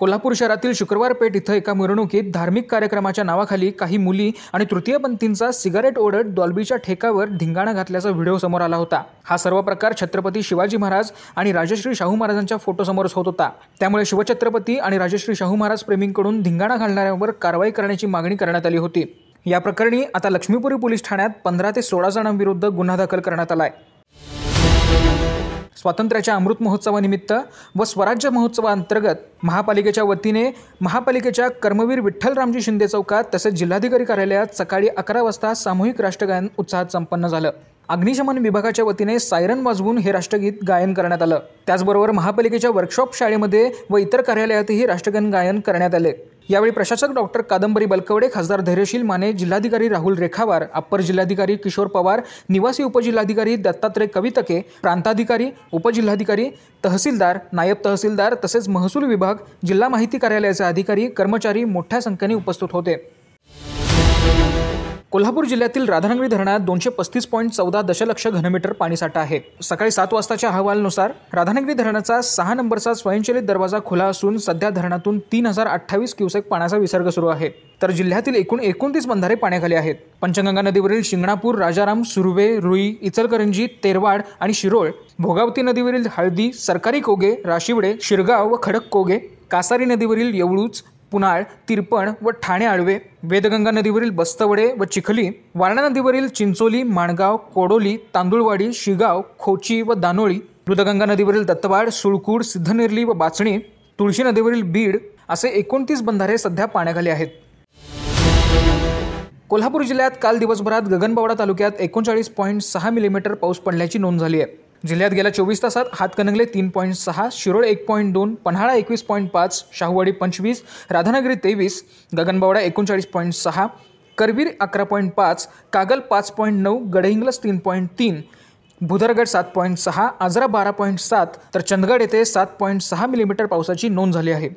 कोल्हापूर शहरातील शुक्रवार पेठ इथं एका मिरवणुकीत धार्मिक कार्यक्रमाच्या नावाखाली काही मुली आणि तृतीयपंथींचा सिगारेट ओढत डॉल्बीच्या ठेकावर धिंगाणा घातल्याचा व्हिडिओ समोर आला होता हा सर्व प्रकार छत्रपती शिवाजी महाराज आणि राजश्री शाहू महाराजांच्या फोटोसमोरच होत होता त्यामुळे शिवछत्रपती आणि राजश्री शाहू महाराज प्रेमींकडून धिंगाणा घालणाऱ्यांवर कारवाई करण्याची मागणी करण्यात आली होती या प्रकरणी आता लक्ष्मीपुरी पोलीस ठाण्यात पंधरा ते सोळा जणांविरुद्ध गुन्हा दाखल करण्यात आला आहे स्वातंत्र्याच्या अमृत महोत्सवानिमित्त व स्वराज्य महोत्सवाअंतर्गत महापालिकेच्या वतीने महापालिकेच्या कर्मवीर विठ्ठलरामजी शिंदे चौकात तसेच जिल्हाधिकारी कार्यालयात सकाळी अकरा वाजता सामूहिक राष्ट्रगायन उत्साहात संपन्न झालं अग्निशमन विभागाच्या वतीने सायरन वाजवून हे राष्ट्रगीत गायन करण्यात आलं त्याचबरोबर महापालिकेच्या वर्कशॉप शाळेमध्ये व इतर कार्यालयातही राष्ट्रगान गायन करण्यात आले यावेळी प्रशासक डॉक्टर कादंबरी बलकवडे खासदार धैर्यशील माने जिल्हाधिकारी राहुल रेखावार अप्पर जिल्हाधिकारी किशोर पवार निवासी उपजिल्हाधिकारी दत्तात्रय कवितके प्रांताधिकारी उपजिल्हाधिकारी तहसीलदार नायब तहसीलदार तसेच महसूल विभाग जिल्हा माहिती कार्यालयाचे अधिकारी कर्मचारी मोठ्या संख्येने उपस्थित होते कोल्हापूर जिल्ह्यातील राधानगरी धरणात दोनशे पस्तीस पॉईंट चौदा दशलक्ष घनमीटर पाणीसाठा आहे सकाळी सात वाजताच्या अहवालानुसार राधानगरी धरणाचा सहा नंबरचा स्वयंचलित दरवाजा खुला असून सध्या धरणातून तीन हजार अठ्ठावीस क्युसेक पाण्याचा विसर्ग सुरू आहे तर जिल्ह्यातील एकूण एकोणतीस बंधारे पाण्याखाली आहेत पंचगंगा नदीवरील शिंगणापूर राजाराम सुरवे रुई इचलकरंजी तेरवाड आणि शिरोळ भोगावती नदीवरील हळदी सरकारी कोगे राशिवडे शिरगाव व खडक कोगे कासारी नदीवरील येवळूच पुनाळ तिरपण व ठाणे आळवे वेदगंगा नदीवरील बस्तवडे व चिखली वारणा नदीवरील चिंचोली माणगाव कोडोली तांदुळवाडी शिगाव खोची व दानोळी मृदगंगा नदीवरील दत्तवाड सुळकूड सिद्धनेरली व बाचणी तुळशी नदीवरील बीड असे एकोणतीस बंधारे सध्या पाण्याखाली आहेत कोल्हापूर जिल्ह्यात काल दिवसभरात गगनबावडा तालुक्यात एकोणचाळीस पॉईंट सहा मिलीमीटर पाऊस पडल्याची नोंद झाली आहे जिल्ह्यात गेल्या चोवीस तासात हातकणंगले तीन पॉईंट सहा शिरोळ एक पॉईंट दोन पन्हाळा एकवीस पॉईंट पाच शाहूवाडी पंचवीस राधानगरी तेवीस गगनबावडा एकोणचाळीस पॉईंट सहा करवीर अकरा पॉईंट पाच कागल पाच पॉईंट नऊ गडहिंग्लस तीन पॉईंट तीन भुदरगड सात पॉईंट सहा आजरा बारा पॉईंट सात तर चंदगड येथे सात पॉईंट सहा मिलीमीटर पावसाची नोंद झाली आहे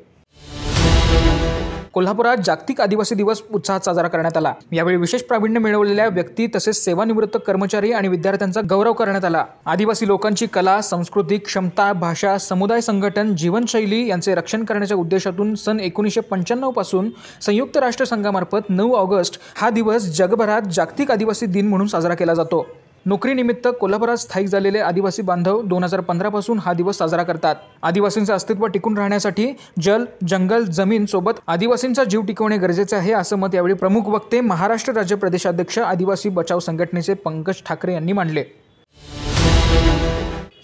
कोल्हापुरात जागतिक आदिवासी दिवस उत्साहात साजरा करण्यात आला यावेळी विशेष प्रावीण्य मिळवलेल्या व्यक्ती तसेच सेवानिवृत्त कर्मचारी आणि विद्यार्थ्यांचा गौरव करण्यात आला आदिवासी लोकांची कला संस्कृती क्षमता भाषा समुदाय संघटन जीवनशैली यांचे रक्षण करण्याच्या उद्देशातून सन एकोणीसशे पंच्याण्णव पासून संयुक्त राष्ट्र संघामार्फत नऊ ऑगस्ट हा दिवस जगभरात जागतिक आदिवासी दिन म्हणून साजरा केला जातो नोकरीनिमित्त कोल्हापुरात स्थायिक झालेले आदिवासी बांधव दोन हजार पंधरापासून हा दिवस साजरा करतात आदिवासींचं अस्तित्व टिकून राहण्यासाठी जल जंगल जमीन सोबत आदिवासींचा जीव टिकवणे गरजेचे आहे असं मत यावेळी प्रमुख वक्ते महाराष्ट्र राज्य प्रदेशाध्यक्ष आदिवासी बचाव संघटनेचे पंकज ठाकरे यांनी मांडले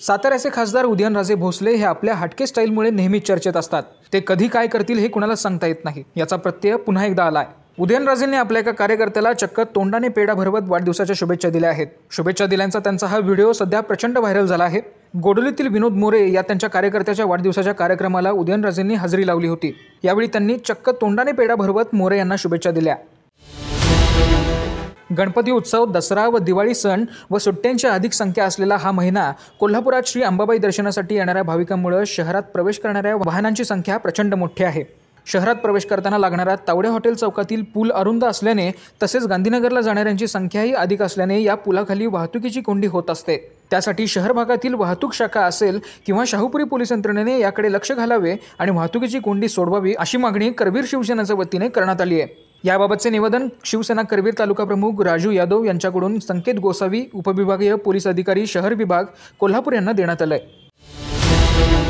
साताऱ्याचे खासदार उदयनराजे भोसले हे आपल्या हटके स्टाईलमुळे नेहमी चर्चेत असतात ते कधी काय करतील हे कुणाला सांगता येत नाही याचा प्रत्यय पुन्हा एकदा आलाय उदयनराजेंनी आपल्या एका कार्यकर्त्याला चक्क तोंडाने पेढा भरवत वाढदिवसाच्या शुभेच्छा दिल्या आहेत शुभेच्छा दिल्यांचा त्यांचा हा व्हिडिओ सध्या प्रचंड व्हायरल झाला आहे गोडोलीतील विनोद मोरे या त्यांच्या कार्यकर्त्याच्या वाढदिवसाच्या कार्यक्रमाला उदयनराजेंनी हजेरी लावली होती यावेळी त्यांनी चक्क तोंडाने पेढा भरवत मोरे यांना शुभेच्छा दिल्या गणपती उत्सव दसरा व दिवाळी सण व सुट्ट्यांची अधिक संख्या असलेला हा महिना कोल्हापुरात श्री अंबाबाई दर्शनासाठी येणाऱ्या भाविकांमुळे शहरात प्रवेश करणाऱ्या वाहनांची संख्या प्रचंड मोठी आहे शहरात प्रवेश करताना लागणारा तावडे हॉटेल चौकातील पूल अरुंद असल्याने तसेच गांधीनगरला जाणाऱ्यांची संख्याही अधिक असल्याने या पुलाखाली वाहतुकीची कोंडी होत असते त्यासाठी शहर भागातील वाहतूक शाखा असेल किंवा शाहूपुरी पोलीस यंत्रणेने याकडे लक्ष घालावे आणि वाहतुकीची कोंडी सोडवावी अशी मागणी करवीर शिवसेनेच्या वतीने करण्यात आली आहे याबाबतचे निवेदन शिवसेना करवीर तालुका प्रमुख राजू यादव यांच्याकडून संकेत गोसावी उपविभागीय पोलीस अधिकारी शहर विभाग कोल्हापूर यांना देण्यात आलं आहे